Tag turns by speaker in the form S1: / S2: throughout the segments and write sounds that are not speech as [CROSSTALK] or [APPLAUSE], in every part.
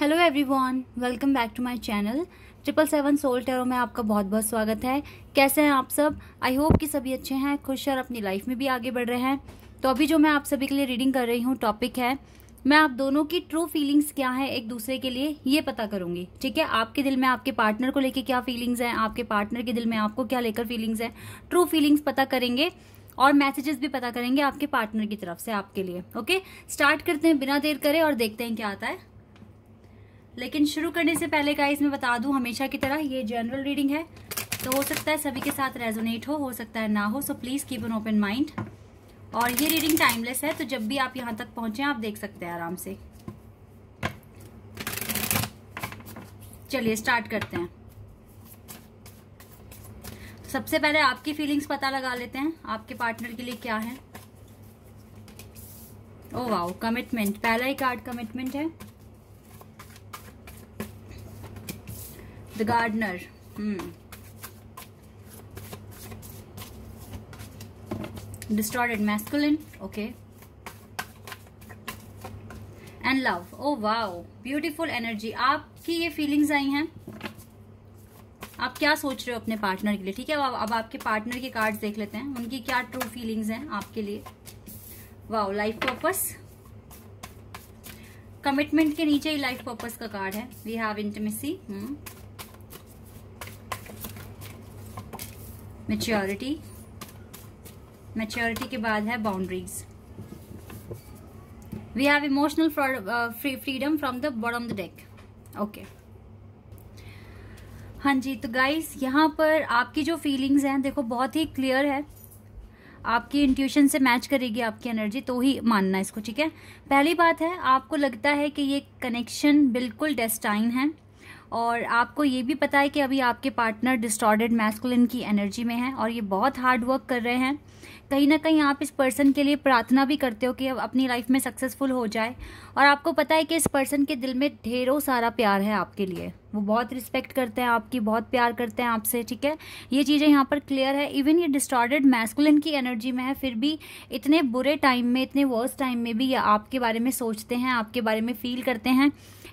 S1: Hello everyone welcome back to my channel triple seven soul tarot में आपका बहुत बहुत स्वागत है कैसे हैं आप सब आई होप कि सभी अच्छे हैं खुश और अपनी लाइफ में भी आगे बढ़ रहे हैं तो अभी जो मैं आप सभी के लिए रीडिंग कर रही हूँ टॉपिक है मैं आप दोनों की ट्रू फीलिंग्स क्या है एक दूसरे के लिए ये पता करूंगी ठीक है आपके दिल में आपके पार्टनर को लेकर क्या फीलिंग्स हैं आपके पार्टनर के दिल में आपको क्या लेकर फीलिंग्स हैं ट्रू फीलिंग्स पता करेंगे और मैसेजेस भी पता करेंगे आपके पार्टनर की तरफ से आपके लिए ओके स्टार्ट करते हैं बिना देर करें और देखते हैं क्या आता है लेकिन शुरू करने से पहले का इसमें बता दूं हमेशा की तरह ये जनरल रीडिंग है तो हो सकता है सभी के साथ रेजोनेट हो हो सकता है ना हो so please keep an open mind और ये रीडिंग टाइमलेस है तो जब भी आप यहाँ तक पहुंचे आप देख सकते हैं आराम से चलिए स्टार्ट करते हैं सबसे पहले आपकी फीलिंग्स पता लगा लेते हैं आपके पार्टनर के लिए क्या है ओ वाओ कमिटमेंट पहला ही कार्ड कमिटमेंट है the gardener hmm distorted masculine okay and love oh wow beautiful energy आपकी ये फीलिंग्स आई हैं आप क्या सोच रहे हो अपने पार्टनर के लिए ठीक है अब, अब आपके पार्टनर के कार्ड देख लेते हैं उनकी क्या ट्रू फीलिंग्स हैं आपके लिए वाओ लाइफ पर्पस कमिटमेंट के नीचे ही लाइफ पर्पस का कार्ड है we have hmm maturity maturity के बाद है boundaries we have emotional freedom from the bottom the deck okay हाँ जी तो गाइस यहाँ पर आपकी जो फीलिंग्स हैं देखो बहुत ही क्लियर है आपकी इंट्यूशन से मैच करेगी आपकी एनर्जी तो ही मानना इसको ठीक है पहली बात है आपको लगता है कि ये कनेक्शन बिल्कुल डेस्टाइन है और आपको ये भी पता है कि अभी आपके पार्टनर डिस्टॉर्डेड मैस्कुलिन की एनर्जी में है और ये बहुत हार्ड वर्क कर रहे हैं कहीं ना कहीं आप इस पर्सन के लिए प्रार्थना भी करते हो कि अपनी लाइफ में सक्सेसफुल हो जाए और आपको पता है कि इस पर्सन के दिल में ढेरों सारा प्यार है आपके लिए वो बहुत रिस्पेक्ट करते हैं आपकी बहुत प्यार करते हैं आपसे ठीक है ये चीज़ें यहाँ पर क्लियर है इवन ये डिस्टॉर्डेड मैस्कुलिन की एनर्जी में है फिर भी इतने बुरे टाइम में इतने वर्स टाइम में भी ये आपके बारे में सोचते हैं आपके बारे में फील करते हैं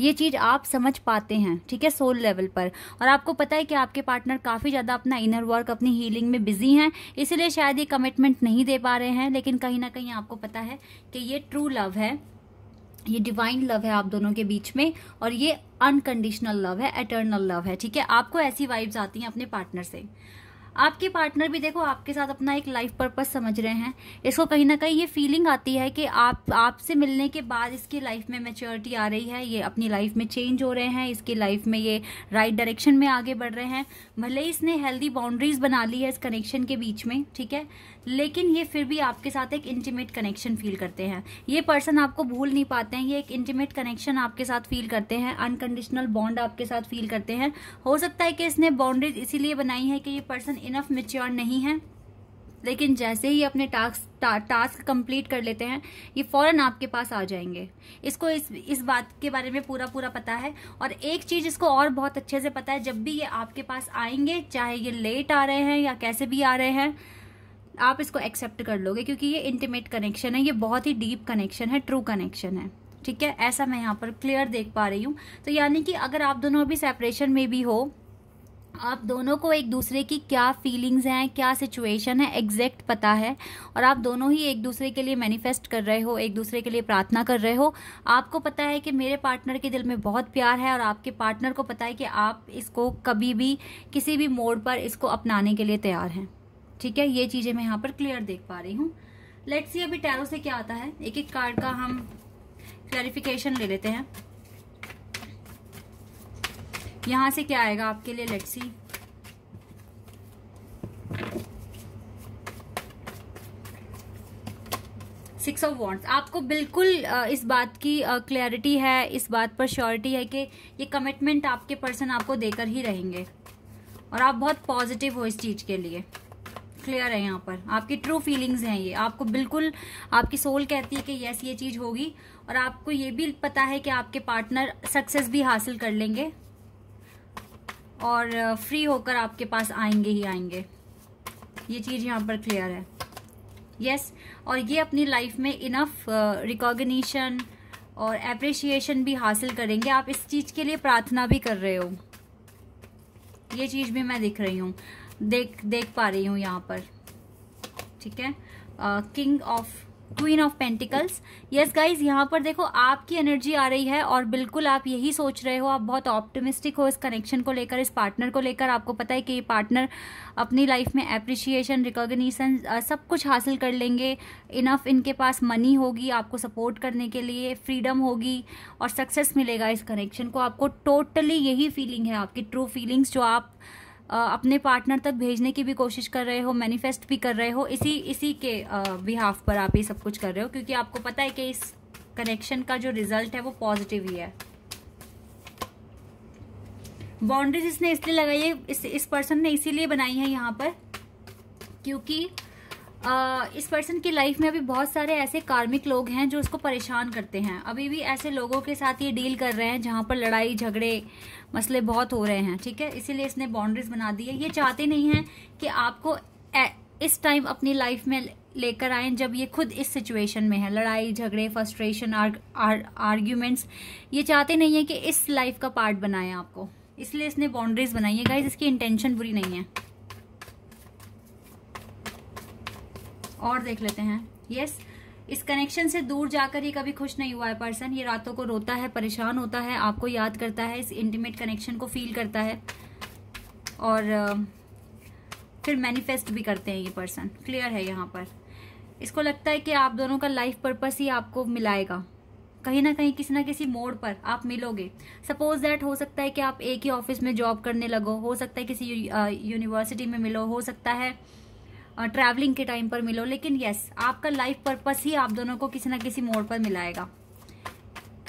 S1: ये चीज़ आप समझ पाते हैं ठीक है ठीक है सोल लेवल पर और आपको पता है कि आपके पार्टनर काफ़ी ज़्यादा अपना इनर वर्क अपनी हीलिंग में बिजी हैं इसीलिए शायद ये कमिटमेंट नहीं दे पा रहे हैं लेकिन कहीं ना कहीं आपको पता है कि ये ट्रू लव है ये डिवाइन लव है आप दोनों के बीच में और ये अनकंडीशनल लव है एटर्नल लव है ठीक है आपको ऐसी वाइब्स आती हैं अपने पार्टनर से आपके पार्टनर भी देखो आपके साथ अपना एक लाइफ पर्पस समझ रहे हैं इसको कहीं ना कहीं ये फीलिंग आती है कि आप आपसे मिलने के बाद इसकी लाइफ में मेच्योरिटी आ रही है ये अपनी लाइफ में चेंज हो रहे हैं इसकी लाइफ में ये राइट डायरेक्शन में आगे बढ़ रहे हैं भले ही इसने हेल्दी बाउंड्रीज बना ली है इस कनेक्शन के बीच में ठीक है लेकिन ये फिर भी आपके साथ एक इंटीमेट कनेक्शन फील करते हैं ये पर्सन आपको भूल नहीं पाते हैं ये एक इंटीमेट कनेक्शन आपके साथ फील करते हैं अनकंडीशनल बॉन्ड आपके साथ फील करते हैं हो सकता है कि इसने बाउंड्रीज इसीलिए बनाई है कि ये पर्सन इनफ मेच्योर नहीं है लेकिन जैसे ही अपने टास्क टा, टास्क कंप्लीट कर लेते हैं ये फ़ौरन आपके पास आ जाएंगे इसको इस इस बात के बारे में पूरा पूरा पता है और एक चीज़ इसको और बहुत अच्छे से पता है जब भी ये आपके पास आएंगे चाहे ये लेट आ रहे हैं या कैसे भी आ रहे हैं आप इसको एक्सेप्ट कर लोगे क्योंकि ये इंटीमेट कनेक्शन है ये बहुत ही डीप कनेक्शन है ट्रू कनेक्शन है ठीक है ऐसा मैं यहाँ पर क्लियर देख पा रही हूँ तो यानी कि अगर आप दोनों अभी सेपरेशन में भी हो आप दोनों को एक दूसरे की क्या फीलिंग्स हैं क्या सिचुएशन है एग्जैक्ट पता है और आप दोनों ही एक दूसरे के लिए मैनिफेस्ट कर रहे हो एक दूसरे के लिए प्रार्थना कर रहे हो आपको पता है कि मेरे पार्टनर के दिल में बहुत प्यार है और आपके पार्टनर को पता है कि आप इसको कभी भी किसी भी मोड पर इसको अपनाने के लिए तैयार हैं ठीक है ये चीज़ें मैं यहाँ पर क्लियर देख पा रही हूँ लेट्स ये अभी टैरो से क्या आता है एक एक कार्ड का हम क्लैरिफिकेशन ले लेते हैं यहां से क्या आएगा आपके लिए लेट्सी सिक्स ऑफ वॉन्ट्स आपको बिल्कुल इस बात की क्लैरिटी है इस बात पर श्योरिटी है कि ये कमिटमेंट आपके पर्सन आपको देकर ही रहेंगे और आप बहुत पॉजिटिव हो इस चीज़ के लिए क्लियर है यहाँ पर आपकी ट्रू फीलिंग्स हैं ये आपको बिल्कुल आपकी सोल कहती है कि यस ये चीज़ होगी और आपको ये भी पता है कि आपके पार्टनर सक्सेस भी हासिल कर लेंगे और फ्री होकर आपके पास आएंगे ही आएंगे ये चीज़ यहाँ पर क्लियर है यस yes, और ये अपनी लाइफ में इनफ रिकॉग्निशन और अप्रिशिएशन भी हासिल करेंगे आप इस चीज़ के लिए प्रार्थना भी कर रहे हो ये चीज़ भी मैं दिख रही हूँ देख देख पा रही हूँ यहाँ पर ठीक है king of queen of pentacles yes guys यहाँ पर देखो आपकी एनर्जी आ रही है और बिल्कुल आप यही सोच रहे हो आप बहुत ऑप्टिमिस्टिक हो इस कनेक्शन को लेकर इस पार्टनर को लेकर आपको पता है कि ये पार्टनर अपनी लाइफ में अप्रिशिएशन रिकोगनीसन सब कुछ हासिल कर लेंगे इनफ इनके पास मनी होगी आपको सपोर्ट करने के लिए फ्रीडम होगी और सक्सेस मिलेगा इस कनेक्शन को आपको टोटली totally यही फीलिंग है आपकी ट्रू फीलिंग्स जो आप अपने पार्टनर तक भेजने की भी कोशिश कर रहे हो मैनिफेस्ट भी कर रहे हो इसी इसी के बिहाफ पर आप ये सब कुछ कर रहे हो क्योंकि आपको पता है कि इस कनेक्शन का जो रिजल्ट है वो पॉजिटिव ही है बाउंड्रीज इसने इसलिए लगाई है इस इस पर्सन ने इसीलिए बनाई है यहाँ पर क्योंकि इस पर्सन की लाइफ में अभी बहुत सारे ऐसे कार्मिक लोग हैं जो उसको परेशान करते हैं अभी भी ऐसे लोगों के साथ ये डील कर रहे हैं जहाँ पर लड़ाई झगड़े मसले बहुत हो रहे हैं ठीक है इसीलिए इसने बाउंड्रीज बना दी है ये चाहते नहीं हैं कि आपको इस टाइम अपनी लाइफ में लेकर आए जब ये खुद इस सिचुएशन में है लड़ाई झगड़े फ्रस्ट्रेशन आर, आर, आर्ग्यूमेंट्स ये चाहते नहीं है कि इस लाइफ का पार्ट बनाए आपको इसलिए इसने बाउंड्रीज बनाई है गाइज इसकी इंटेंशन बुरी नहीं है और देख लेते हैं यस yes, इस कनेक्शन से दूर जाकर ये कभी खुश नहीं हुआ है पर्सन ये रातों को रोता है परेशान होता है आपको याद करता है इस इंटीमेट कनेक्शन को फील करता है और फिर मैनिफेस्ट भी करते हैं ये पर्सन क्लियर है यहाँ पर इसको लगता है कि आप दोनों का लाइफ पर्पस ही आपको मिलाएगा कहीं ना कहीं किसी ना किसी मोड पर आप मिलोगे सपोज दैट हो सकता है कि आप एक ही ऑफिस में जॉब करने लगो हो सकता है किसी यूनिवर्सिटी में मिलो हो सकता है ट्रैवलिंग के टाइम पर मिलो लेकिन यस आपका लाइफ पर्पस ही आप दोनों को किसी ना किसी मोड़ पर मिलाएगा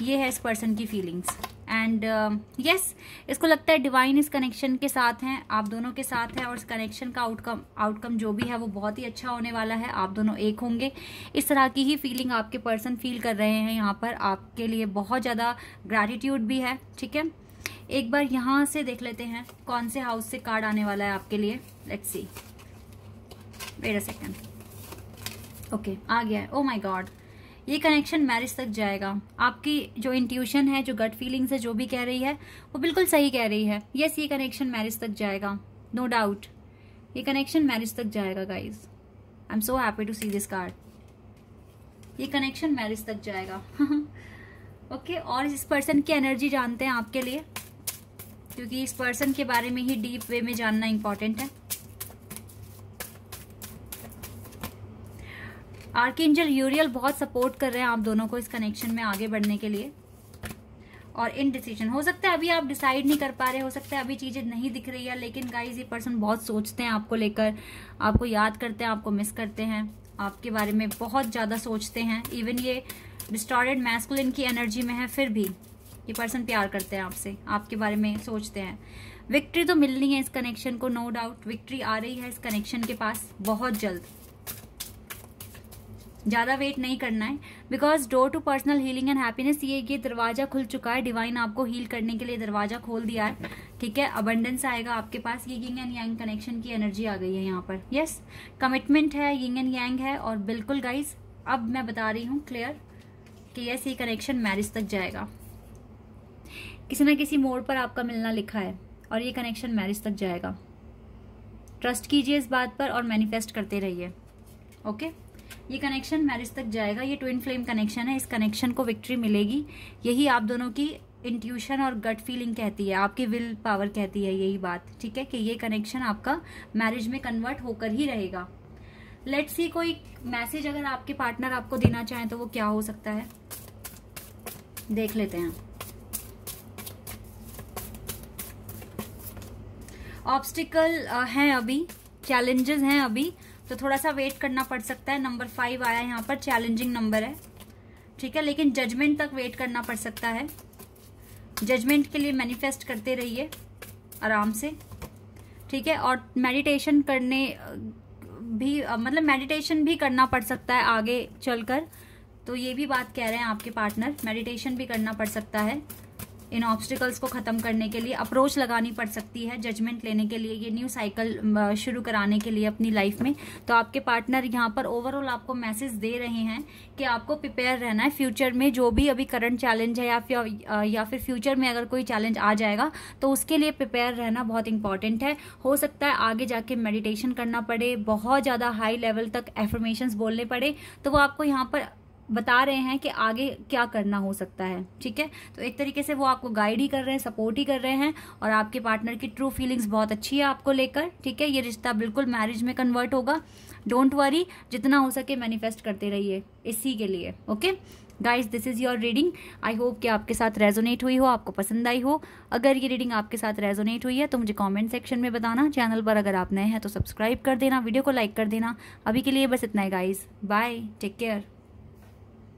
S1: ये है इस पर्सन की feelings and yes uh, yes, इसको लगता है डिवाइन इस कनेक्शन के साथ हैं आप दोनों के साथ हैं और इस कनेक्शन का आउटकम आउटकम जो भी है वो बहुत ही अच्छा होने वाला है आप दोनों एक होंगे इस तरह की ही फीलिंग आपके पर्सन फील कर रहे हैं यहाँ पर आपके लिए बहुत ज़्यादा ग्रैटिट्यूड भी है ठीक है एक बार यहाँ से देख लेते हैं कौन से हाउस से कार्ड आने वाला है आपके लिए let's see wait a second okay आ गया है ओ माई गॉड ये कनेक्शन मैरिज तक जाएगा आपकी जो इंट्यूशन है जो गट फीलिंग्स है जो भी कह रही है वो बिल्कुल सही कह रही है यस yes, ये कनेक्शन मैरिज तक जाएगा नो no डाउट ये कनेक्शन मैरिज तक जाएगा guys I am so happy to see this card ये कनेक्शन मैरिज तक जाएगा ओके [LAUGHS] okay, और इस पर्सन की एनर्जी जानते हैं आपके लिए क्योंकि इस पर्सन के बारे में ही डीप वे में जानना इम्पॉर्टेंट है आर्किंजल यूरियल बहुत सपोर्ट कर रहे हैं आप दोनों को इस कनेक्शन में आगे बढ़ने के लिए और इन डिसीजन हो सकता है अभी आप डिसाइड नहीं कर पा रहे हो सकता है अभी चीजें नहीं दिख रही है लेकिन गाइज ये पर्सन बहुत सोचते हैं आपको लेकर आपको याद करते हैं आपको मिस करते हैं आपके बारे में बहुत ज्यादा सोचते हैं इवन ये डिस्टॉर्डेड मैस्कुल की एनर्जी में है फिर भी ये पर्सन प्यार करते हैं आपसे आपके बारे में सोचते हैं विक्ट्री तो मिलनी है इस कनेक्शन को नो डाउट विक्ट्री आ रही है इस कनेक्शन के पास बहुत जल्द ज़्यादा वेट नहीं करना है because door to personal healing and happiness ये ये दरवाज़ा खुल चुका है डिवाइन आपको हील करने के लिए दरवाज़ा खोल दिया है ठीक है अबंडेंस आएगा आपके पास ये यिंग एंड यांग कनेक्शन की एनर्जी आ गई है यहाँ पर यस yes, कमिटमेंट है यिंग एंड यांग है और बिल्कुल गाइज अब मैं बता रही हूँ क्लियर कि यस ये कनेक्शन मैरिज तक जाएगा किसी न किसी मोड़ पर आपका मिलना लिखा है और ये कनेक्शन मैरिज तक जाएगा ट्रस्ट कीजिए इस बात पर और मैनिफेस्ट करते रहिए ओके okay? ये कनेक्शन मैरिज तक जाएगा ये ट्विन फ्लेम कनेक्शन है इस कनेक्शन को विक्ट्री मिलेगी यही आप दोनों की इंट्यूशन और गट फीलिंग कहती है आपकी विल पावर कहती है यही बात ठीक है कि ये कनेक्शन आपका मैरिज में कन्वर्ट होकर ही रहेगा लेट्स सी कोई मैसेज अगर आपके पार्टनर आपको देना चाहें तो वो क्या हो सकता है देख लेते हैं ऑब्स्टिकल हैं अभी चैलेंजेस हैं अभी तो थोड़ा सा वेट करना पड़ सकता है नंबर फाइव आया यहाँ पर चैलेंजिंग नंबर है ठीक है लेकिन जजमेंट तक वेट करना पड़ सकता है जजमेंट के लिए मैनिफेस्ट करते रहिए आराम से ठीक है और मेडिटेशन करने भी मतलब मेडिटेशन भी करना पड़ सकता है आगे चलकर तो ये भी बात कह रहे हैं आपके पार्टनर मेडिटेशन भी करना पड़ सकता है इन ऑब्स्टिकल्स को खत्म करने के लिए अप्रोच लगानी पड़ सकती है जजमेंट लेने के लिए ये न्यू साइकिल शुरू कराने के लिए अपनी लाइफ में तो आपके पार्टनर यहाँ पर ओवरऑल आपको मैसेज दे रहे हैं कि आपको प्रिपेयर रहना है फ्यूचर में जो भी अभी करंट चैलेंज है या फिर या फिर फ्यूचर में अगर कोई चैलेंज आ जाएगा तो उसके लिए प्रिपेयर रहना बहुत इंपॉर्टेंट है हो सकता है आगे जाके मेडिटेशन करना पड़े बहुत ज़्यादा हाई लेवल तक एफर्मेशन बोलने पड़े तो वो आपको यहाँ पर बता रहे हैं कि आगे क्या करना हो सकता है ठीक है तो एक तरीके से वो आपको गाइड ही कर रहे हैं सपोर्ट ही कर रहे हैं और आपके पार्टनर की ट्रू फीलिंग्स बहुत अच्छी है आपको लेकर ठीक है ये रिश्ता बिल्कुल मैरिज में कन्वर्ट होगा डोंट वरी जितना हो सके मैनिफेस्ट करते रहिए इसी के लिए okay guys this is your reading I hope कि आपके साथ रेजोनेट हुई हो आपको पसंद आई हो अगर ये रीडिंग आपके साथ रेजोनेट हुई है तो मुझे कॉमेंट सेक्शन में बताना चैनल पर अगर आप नए हैं तो सब्सक्राइब कर देना वीडियो को लाइक कर देना अभी के लिए बस इतना ही गाइज बाय टेक केयर